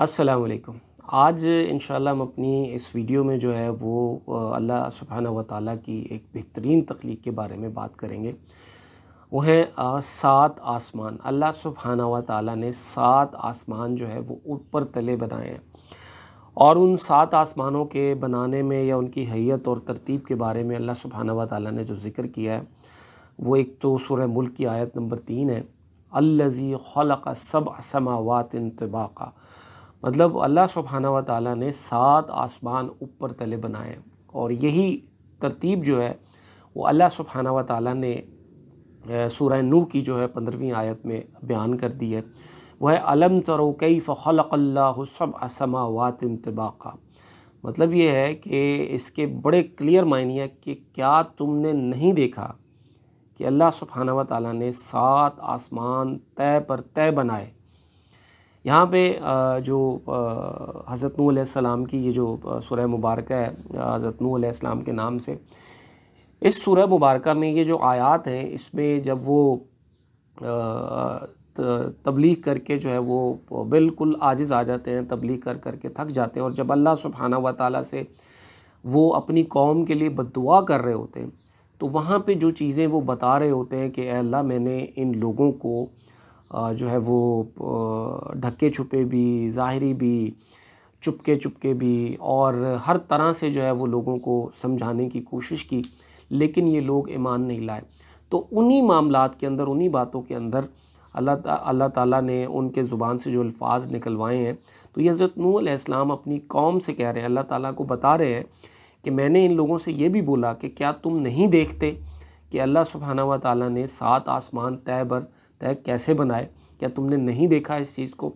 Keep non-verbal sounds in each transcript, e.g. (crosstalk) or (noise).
असलकुम आज इन हम अपनी इस वीडियो में जो है वो अल्लाह सुबहाना व ताली की एक बेहतरीन तख्लीक के बारे में बात करेंगे वो हैं सात आसमान अल्लाह सुबहाना व ताली ने सात आसमान जो है वो ऊपर तले बनाए हैं और उन सात आसमानों के बनाने में या उनकी हैयत और तरतीब के बारे में अल्लाह सुबहाना व ताली ने जो ज़िक्र किया है वो एक तो सुर मुल्क की आयत नंबर तीन है अल्लज़ी खलक सब समावात इंतबाक़ा मतलब अल्लाह सुबहाना व ताली ने सात आसमान ऊपर तले बनाए और यही तरतीब जो है वो अल्लाह सुबहाना व ताली ने सूर नू की जो है पंद्रहवीं आयत में बयान कर दी है वह अलम तरो कई फ़लकल्लासम वात इंतबाक़ा मतलब ये है कि इसके बड़े क्लियर मायने हैं कि क्या तुमने नहीं देखा कि अल्लाह सुबहाना व ताली ने सात आसमान तय पर तय बनाए यहाँ पे जो हज़रत नू सलाम की ये जो सुरह मुबारक है हज़रत नू इस्लाम के नाम से इस सुरह मुबारक में ये जो आयात हैं इसमें जब वो तबलीग करके जो है वो बिल्कुल आजिज़ आ जाते हैं तबलीग कर कर के थक जाते हैं और जब अल्लाह सुबहाना व ताली से वो अपनी कौम के लिए बदुआ कर रहे होते हैं तो वहाँ पे जो चीज़ें वो बता रहे होते हैं कि अल्लाह मैंने इन लोगों को जो है वो ढके छुपे भी ज़ाहरी भी चुपके चुपके भी और हर तरह से जो है वो लोगों को समझाने की कोशिश की लेकिन ये लोग ईमान नहीं लाए तो उन्हीं मामला के अंदर उन्हीं बातों के अंदर अल्लाह अल्लाह ताला ने उनके ज़ुबान से जो अल्फाज निकलवाए हैं तो ये हज़रत नूह अपनी कौम से कह रहे हैं अल्लाह ताला को बता रहे हैं कि मैंने इन लोगों से ये भी बोला कि क्या तुम नहीं देखते कि अल्लाह सुबहाना व ने सात आसमान तय पर तय कैसे बनाए क्या तुमने नहीं देखा इस चीज़ को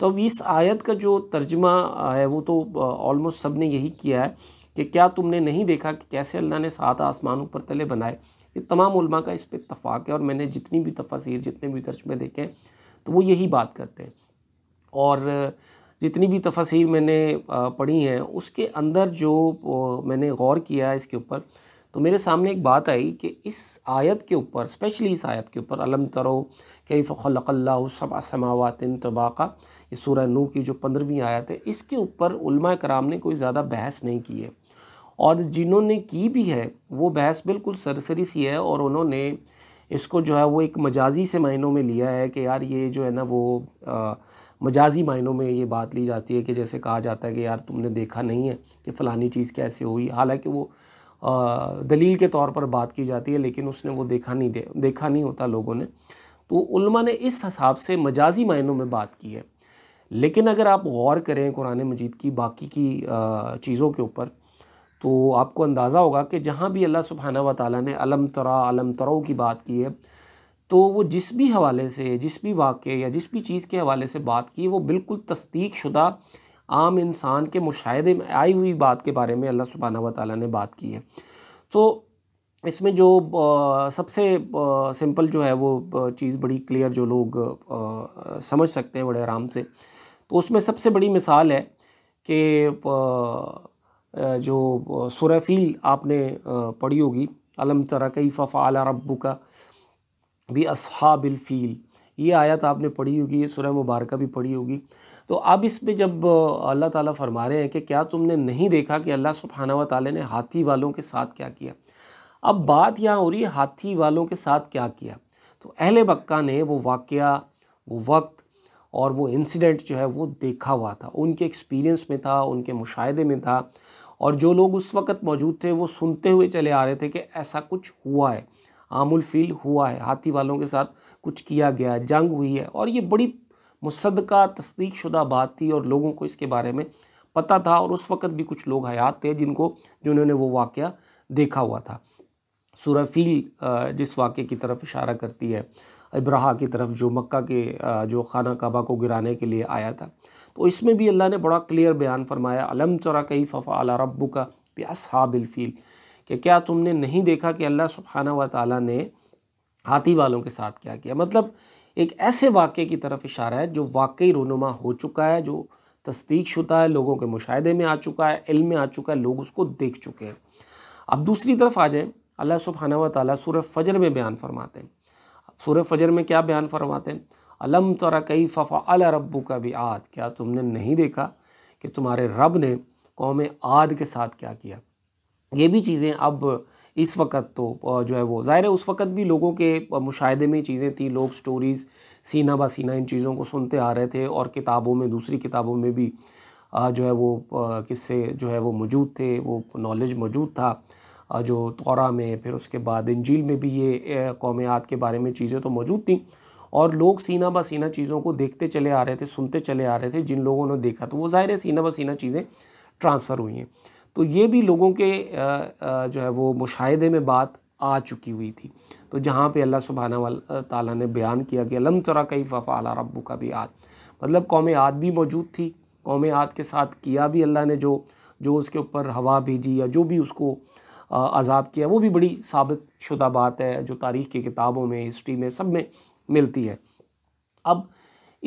तो अब इस आयत का जो तर्जमा है वो तो ऑलमोस्ट सब ने यही किया है कि क्या तुमने नहीं देखा कि कैसे अल्लाह ने सात आसमानों पर तले बनाए ये तमाम उलमा का इस पर इतफ़ाक़ है और मैंने जितनी भी तफासिर जितने भी तर्जमे देखे तो वो यही बात करते हैं और जितनी भी तफासिर मैंने पढ़ी हैं उसके अंदर जो मैंने गौर किया है इसके ऊपर तो मेरे सामने एक बात आई कि इस आयत के ऊपर स्पेशली इस आयत के ऊपर अलम तरो कई फ़ल्ला तबाका ये सूर्य नू की जो पंद्रहवीं आयत है इसके ऊपर उलमा कराम ने कोई ज़्यादा बहस नहीं की है और जिन्होंने की भी है वो बहस बिल्कुल सरसरी सी है और उन्होंने इसको जो है वो एक मजाजी से मायनों में लिया है कि यार ये जो है ना वो आ, मजाजी मायनों में ये बात ली जाती है कि जैसे कहा जाता है कि यार तुमने देखा नहीं है कि फ़लानी चीज़ कैसे हुई हालांकि वो दलील के तौर पर बात की जाती है लेकिन उसने वो देखा नहीं दे, देखा नहीं होता लोगों ने तो उल्मा ने इस हिसाब से मजाजी मायनों में बात की है लेकिन अगर आप गौर करें कुरान मजीद की बाकी की चीज़ों के ऊपर तो आपको अंदाज़ा होगा कि जहाँ भी अल्लाह सुबहाना व ताली ने अलम तरा अलम तरो की बात की है तो वो जिस भी हवाले से जिस भी वाक़े या जिस भी चीज़ के हवाले से बात की वो बिल्कुल तस्दीक शुदा आम इंसान के मुशाहदे में आई हुई बात के बारे में अल्लाह सुबहाना वाली ने बात की है सो इसमें जो आ, सबसे आ, सिंपल जो है वो चीज़ बड़ी क्लियर जो लोग आ, समझ सकते हैं बड़े आराम से तो उसमें सबसे बड़ी मिसाल है कि जो सुरफील आपने पढ़ी होगी अलम तरा कई अला रबू का भी असहाबिलफील ये आयत आपने पढ़ी होगी ये सुरह मुबारक भी पढ़ी होगी तो अब इसमें जब अल्लाह ताला फरमा रहे हैं कि क्या तुमने नहीं देखा कि अल्लाह सुबहाना व ताली ने हाथी वालों के साथ क्या किया अब बात यहाँ हो रही है हाथी वालों के साथ क्या किया तो अहल मक्का ने वो वाक़ वो वक्त और वो इंसिडेंट जो है वो देखा हुआ था उनके एक्सपीरियंस में था उनके मुशाहदे में था और जो लोग उस वक़्त मौजूद थे वो सुनते हुए चले आ रहे थे कि ऐसा कुछ हुआ है आमुल फील हुआ है हाथी वालों के साथ कुछ किया गया जंग हुई है और ये बड़ी मुसदका तस्दीक शुदा बात थी और लोगों को इसके बारे में पता था और उस वक़्त भी कुछ लोग हयात थे जिनको जिन्होंने वो वाक़ देखा हुआ था सूरफील जिस वाक़े की तरफ इशारा करती है इब्राहा की तरफ जो मक्का के जो खाना कबा को गिराने के लिए आया था तो इसमें भी अल्लाह ने बड़ा क्लियर बयान फरमाया अलम चरा कई फ़फ़ा अला रब्बू का प्यास हाबिलफील कि क्या तुमने नहीं देखा कि अल्लाह सुबहाना व ताली ने हाथी वालों के साथ क्या किया मतलब एक ऐसे वाक़े की तरफ इशारा है जो वाकई रोनुमा हो चुका है जो तस्दीक शुदा है लोगों के मुशाहदे में आ चुका है इल्म में आ चुका है लोग उसको देख चुके हैं अब दूसरी तरफ आ जाएँ अल्लाह सुबहाना व ताली सूर फ़जर में बयान फरमाते हैं सूर फ़जर में क्या बयान फरमाते हैं अलम तरा कई फ़फ़ा अल रबू का भी आद क्या तुमने नहीं देखा कि तुम्हारे रब ने कौम आद के साथ क्या किया ये भी चीज़ें अब इस वक्त तो जो है वो ज़ाहिर है उस वक्त भी लोगों के मुशाहदे में चीज़ें थी लोग स्टोरीज़ सीना बा सीना इन चीज़ों को सुनते आ रहे थे और किताबों में दूसरी किताबों में भी जो है वो किस्से जो है वो मौजूद थे वो नॉलेज मौजूद था जो तौरा में फिर उसके बाद इंजील में भी ये कौमियात के बारे में चीज़ें तो मौजूद थी और लोग सीना बा सीना चीज़ों को देखते चले आ रहे थे सुनते चले आ रहे थे जिन लोगों ने देखा तो वो ज़ाहिर है सीना बा सीना चीज़ें ट्रांसफ़र हुई हैं तो ये भी लोगों के जो है वो मुशाहदे में बात आ चुकी हुई थी तो जहाँ पे अल्लाह सुबहाना ताला ने बयान किया कि अलम तरा कई फ़फ़ा अला रबू का भी आद मतलब कौम आद भी मौजूद थी कौम आद के साथ किया भी अल्लाह ने जो जो उसके ऊपर हवा भेजी या जो भी उसको अजाब किया वो भी बड़ी साबित शुदा बात है जो तारीख़ की किताबों में हिस्ट्री में सब में मिलती है अब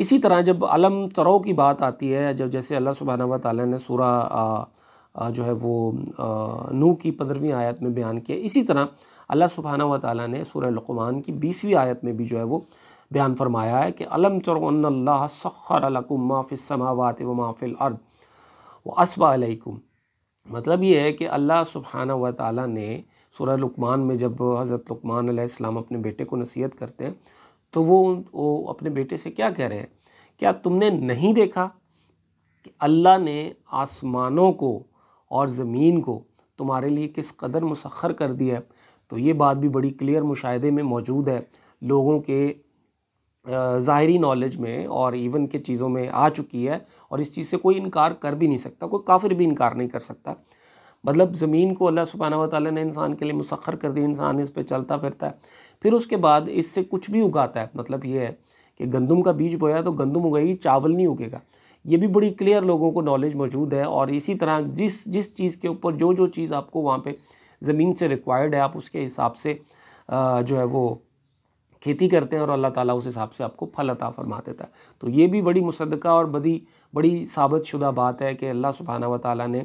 इसी तरह जब अलम तरो की बात आती है जब जैसे अल्लाह सुबहाना वाली ने सूरा जो है वो नू की पंद्रहवीं आयत में बयान किया इसी तरह अल्लाह सुबहाना व ताली ने सूर्य लकमान की बीसवीं आयत में भी जो है वो बयान फरमाया है कि अलम चरल्ला सखरकुम माफ़िलसमावत व माफ़िल अर्द व असबाकुम मतलब ये है कि अल्लाह सुबहाना व ताली ने सूर्य लकमान में जब हज़रत लकमान आसमाम अपने बेटे को नसीहत करते हैं तो वो वो अपने बेटे से क्या कह रहे हैं क्या तुमने नहीं देखा कि अल्लाह ने आसमानों को और ज़मीन को तुम्हारे लिए किस कदर मुसखर कर दिया है तो ये बात भी बड़ी क्लियर मुशाहे में मौजूद है लोगों के ज़ाहरी नॉलेज में और इवन के चीज़ों में आ चुकी है और इस चीज़ से कोई इनकार कर भी नहीं सकता कोई काफिर भी इनकार नहीं कर सकता मतलब ज़मीन को अल्लाह सुबहाना वाली ने इंसान के लिए मुसखर कर दिया इंसान इस पर चलता फिरता है फिर उसके बाद इससे कुछ भी उगाता है मतलब ये है कि गंदम का बीज बोया तो गंदम उगेगी चावल नहीं उगेगा ये भी बड़ी क्लियर लोगों को नॉलेज मौजूद है और इसी तरह जिस जिस चीज़ के ऊपर जो जो चीज़ आपको वहाँ पे ज़मीन से रिक्वायर्ड है आप उसके हिसाब से जो है वो खेती करते हैं और अल्लाह ताला उस हिसाब से आपको फल अता फरमा देता है तो ये भी बड़ी मुसदका और बड़ी बड़ी साबित शुदा बात है कि अल्लाह सुबहाना व ताली ने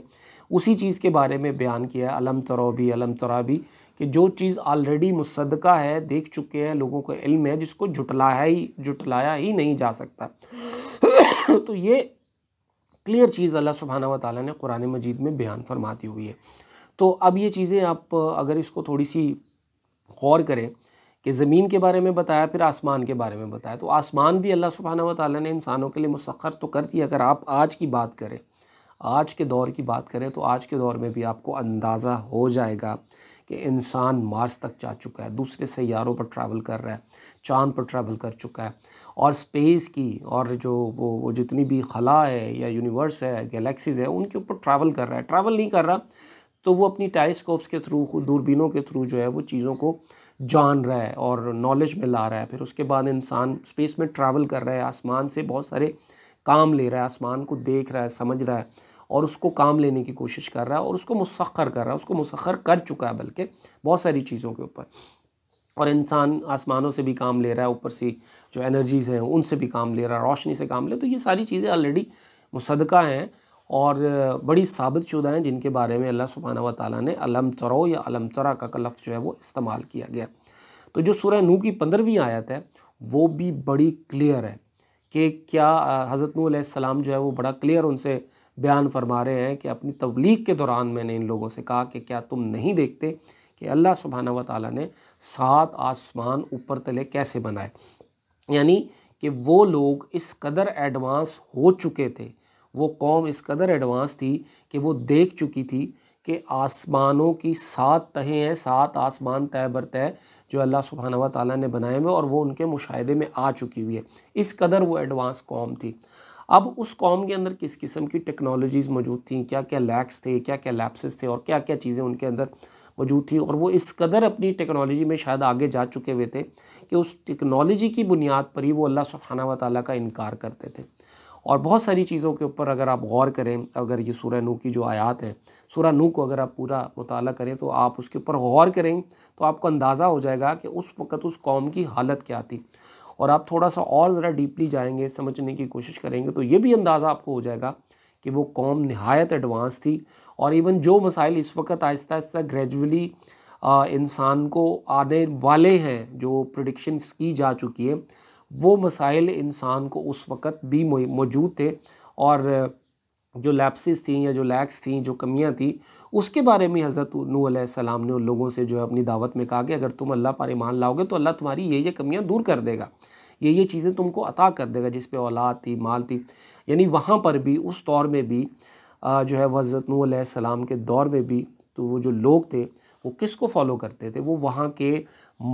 उसी चीज़ के बारे में बयान किया है अलम तरोबी अलम तराबी कि जो चीज़ ऑलरेडी मुसदका है देख चुके हैं लोगों को इल्म है जिसको जुटलाया ही जुटलाया ही नहीं जा सकता (coughs) तो ये क्लियर चीज़ अल्लाह सुबहाना ताली ने कुरान मजीद में बयान फरमाती हुई है तो अब ये चीज़ें आप अगर इसको थोड़ी सी गौर करें कि ज़मीन के बारे में बताया फिर आसमान के बारे में बताया तो आसमान भी अल्लाह सुबहाना व ताली ने इंसानों के लिए मुसखर तो कर दिया अगर आप आज की बात करें आज के दौर की बात करें तो आज के दौर में भी आपको अंदाज़ा हो जाएगा कि इंसान मार्स तक जा चुका है दूसरे सैारों पर ट्रैवल कर रहा है चांद पर ट्रैवल कर चुका है और स्पेस की और जो वो वो जितनी भी खला है या यूनिवर्स है गैलेक्सीज़ है उनके ऊपर ट्रैवल कर रहा है ट्रैवल नहीं कर रहा तो वो अपनी टेलीस्कोप्स के थ्रू दूरबीनों के थ्रू जो है वो चीज़ों को जान रहा है और नॉलेज में ला रहा है फिर उसके बाद इंसान स्पेस में ट्रैवल कर रहा है आसमान से बहुत सारे काम ले रहा है आसमान को देख रहा है समझ रहा है और उसको काम लेने की कोशिश कर रहा है और उसको मुसखर कर रहा है उसको मुसखर कर चुका है बल्कि बहुत सारी चीज़ों के ऊपर और इंसान आसमानों से भी काम ले रहा है ऊपर से जो एनर्जीज़ हैं उनसे भी काम ले रहा है रोशनी से काम ले तो ये सारी चीज़ें ऑलरेडी मुसदका हैं और बड़ी साबित शुदा हैं जिनके बारे में अल्लाह सुबहाना व ताली ने अलम तरो या अलम तरा का लफ्ज़ जो है वो इस्तेमाल किया गया तो जो सूर्य नू की पंद्रहवीं आयत है वो भी बड़ी क्लियर है कि क्या हज़रत सलाम जो है वो बड़ा क्लियर उनसे बयान फरमा रहे हैं कि अपनी तबलीग के दौरान मैंने इन लोगों से कहा कि क्या तुम नहीं देखते कि अल्लाह सुबहाना व ताली ने सात आसमान ऊपर तले कैसे बनाए यानी कि वो लोग इस कदर एडवांस हो चुके थे वो कौम इस कदर एडवांस थी कि वो देख चुकी थी कि आसमानों की सात तहें हैं सात आसमान तय बर तय जो अल्लाह सुबहाना व ताली ने बनाए हुए और वो उनके मुशाहे में आ चुकी हुई है इस कदर वो एडवांस कौम थी अब उस कॉम के अंदर किस किस्म की टेक्नोलॉजीज़ मौजूद थी क्या क्या लैक्स थे क्या क्या लैपसेस थे और क्या क्या चीज़ें उनके अंदर मौजूद थी और वो इस कदर अपनी टेक्नोलॉजी में शायद आगे जा चुके हुए थे कि उस टेक्नोलॉजी की बुनियाद पर ही वो अल्लाह सुबहाना व का इनकार करते थे और बहुत सारी चीज़ों के ऊपर अगर आप गौर करें अगर ये सूर्य नू की जो आयात है सूर्य नू को अगर आप पूरा मताल करें तो आप उसके ऊपर गौर करें तो आपको अंदाज़ा हो जाएगा कि उस वक़्त उस कौम की हालत क्या थी और आप थोड़ा सा और ज़रा डीपली जाएंगे समझने की कोशिश करेंगे तो ये भी अंदाज़ा आपको हो जाएगा कि वो कौम नहायत एडवांस थी और इवन जो मसाइल इस वक्त आहिस्ता आहिस्ता ग्रेजुअली इंसान को आने वाले हैं जो प्रडिक्शंस की जा चुकी है वो मसाइल इंसान को उस वक़्त भी मौजूद थे और जो लैप्सिस थी या जो लैक्स थी जो कमियाँ थी उसके बारे में हज़रत नू सलाम ने उन लोगों से जो है अपनी दावत में कहा कि अगर तुम अल्लाह पर ईमान लाओगे तो अल्लाह तुम्हारी ये ये कमियाँ दूर कर देगा ये ये चीज़ें तुमको अता कर देगा जिस पर औलाद थी माल थी यानी वहाँ पर भी उस दौर में भी जो है हज़रत नू सलाम के दौर में भी तो वो जो लोग थे वो किस को फॉलो करते थे वो वहाँ के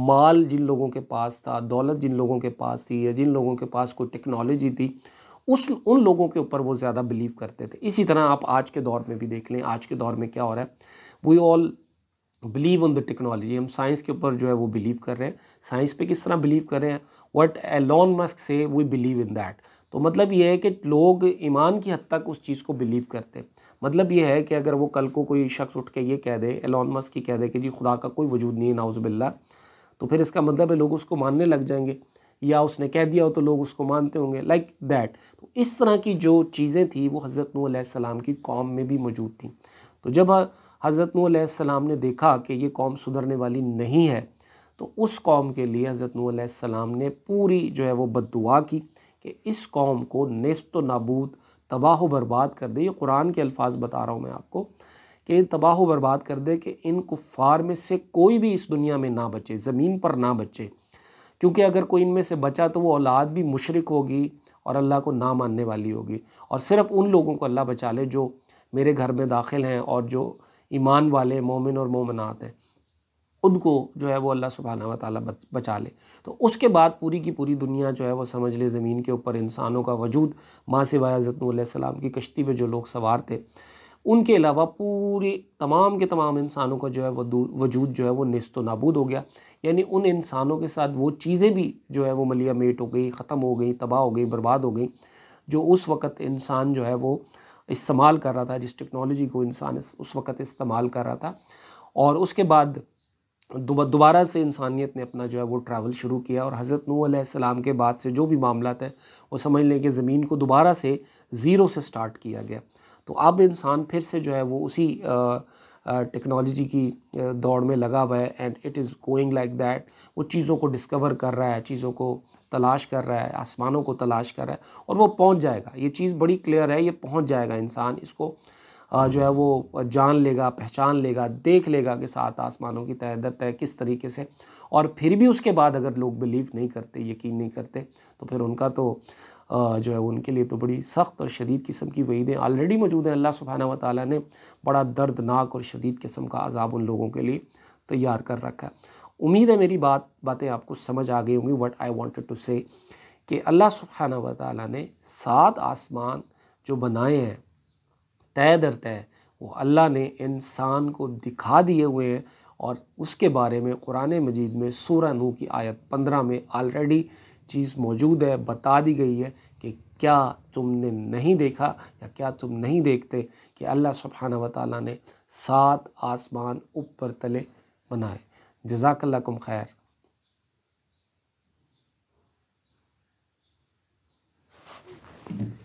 माल जिन लोगों के पास था दौलत जिन लोगों के पास थी या जिन लोगों के पास कोई टेक्नोलॉजी थी उस उन लोगों के ऊपर वो ज़्यादा बिलीव करते थे इसी तरह आप आज के दौर में भी देख लें आज के दौर में क्या हो रहा है we all believe on the technology हम साइंस के ऊपर जो है वो बिलीव कर रहे हैं साइंस पे किस तरह बिलीव कर रहे हैं वट एलॉन मस्क से वी बिलीव इन दैट तो मतलब ये है कि लोग ईमान की हद तक उस चीज़ को बिलीव करते हैं मतलब ये है कि अगर वो कल को कोई शख्स उठ के ये कह दे एलॉन मस्क की कह दे कि जी खुदा का कोई वजूद नहीं है नाउज़बिल्ला तो फिर इसका मतलब है लोग उसको मानने लग जाएंगे या उसने कह दिया हो तो लोग उसको मानते होंगे लाइक दैट तो इस तरह की जो चीज़ें थी वो हज़रत नूसम की कौम में भी मौजूद थी तो जब हज़रत नूसम ने देखा कि ये कौम सुधरने वाली नहीं है तो उस कौम के लिए हज़रत नूसम ने पूरी जो है वो बद की कि इस कौम को नस्त नाबूद तबाह बर्बाद कर दे ये कुरान के अल्फाज बता रहा हूँ मैं आपको कि तबाह बर्बाद कर दे कि इन कुफ़ार में से कोई भी इस दुनिया में ना बचे ज़मीन पर ना बचे क्योंकि अगर कोई इनमें से बचा तो वो औलाद भी मुशरक होगी और अल्लाह को ना मानने वाली होगी और सिर्फ़ उन लोगों को अल्लाह बचा ले जो मेरे घर में दाखिल हैं और जो ईमान वाले मोमिन और मोमनात हैं उनको जो है वो अल्लाह सुबहाना वाली बचा ले तो उसके बाद पूरी की पूरी दुनिया जो है वो समझ ले ज़मीन के ऊपर इंसानों का वजूद माँ सिवाय हज़रत की कश्ती पर जो लोग सवार थे उनके अलावा पूरी तमाम के तमाम इंसानों का जो है वजूद जो है वो नस्त व नाबूद हो गया यानी उन इंसानों के साथ वो चीज़ें भी जो है वो मलिया मेट हो गई ख़त्म हो गई तबाह हो गई बर्बाद हो गई जो उस वक़्त इंसान जो है वो इस्तेमाल कर रहा था जिस टेक्नोलॉजी को इंसान उस वक़्त इस्तेमाल कर रहा था और उसके बाद दोबारा से इंसानियत ने अपना जो है वो ट्रैवल शुरू किया और हज़रत नूसम के बाद से जो भी मामला है वो समझ लें कि ज़मीन को दोबारा से ज़ीरो से स्टार्ट किया गया तो अब इंसान फिर से जो है वो उसी टेक्नोलॉजी की दौड़ में लगा हुआ है and it is going like that वो चीज़ों को डिस्कवर कर रहा है चीज़ों को तलाश कर रहा है आसमानों को तलाश कर रहा है और वो पहुंच जाएगा ये चीज़ बड़ी क्लियर है ये पहुंच जाएगा इंसान इसको जो है वो जान लेगा पहचान लेगा देख लेगा कि सात आसमानों की तय दर तय किस तरीके से और फिर भी उसके बाद अगर लोग बिलीव नहीं करते यकीन नहीं करते तो फिर उनका तो जो है उनके लिए तो बड़ी सख्त और शदीद किस्म की वहीदें ऑलरेडी मौजूद हैं अल्लाह सुबहाना व ताली ने बड़ा दर्दनाक और शदीद किस्म का अजाब उन लोगों के लिए तैयार कर रखा है उम्मीद है मेरी बात बातें आपको समझ आ गई होंगी वट आई वॉन्टेड टू से कि अल्लाह सुबहाना व ने सात आसमान जो बनाए हैं तय दर तय वो अल्लाह ने इंसान को दिखा दिए हुए हैं और उसके बारे में कुरान मजीद में सूरह नू की आयत पंद्रह में ऑलरेडी चीज़ मौजूद है बता दी गई है कि क्या तुमने नहीं देखा या क्या तुम नहीं देखते कि अल्लाह सुबहाना वाली ने सात आसमान ऊपर तले बनाए जजाकल्लाकुम खैर Thank you.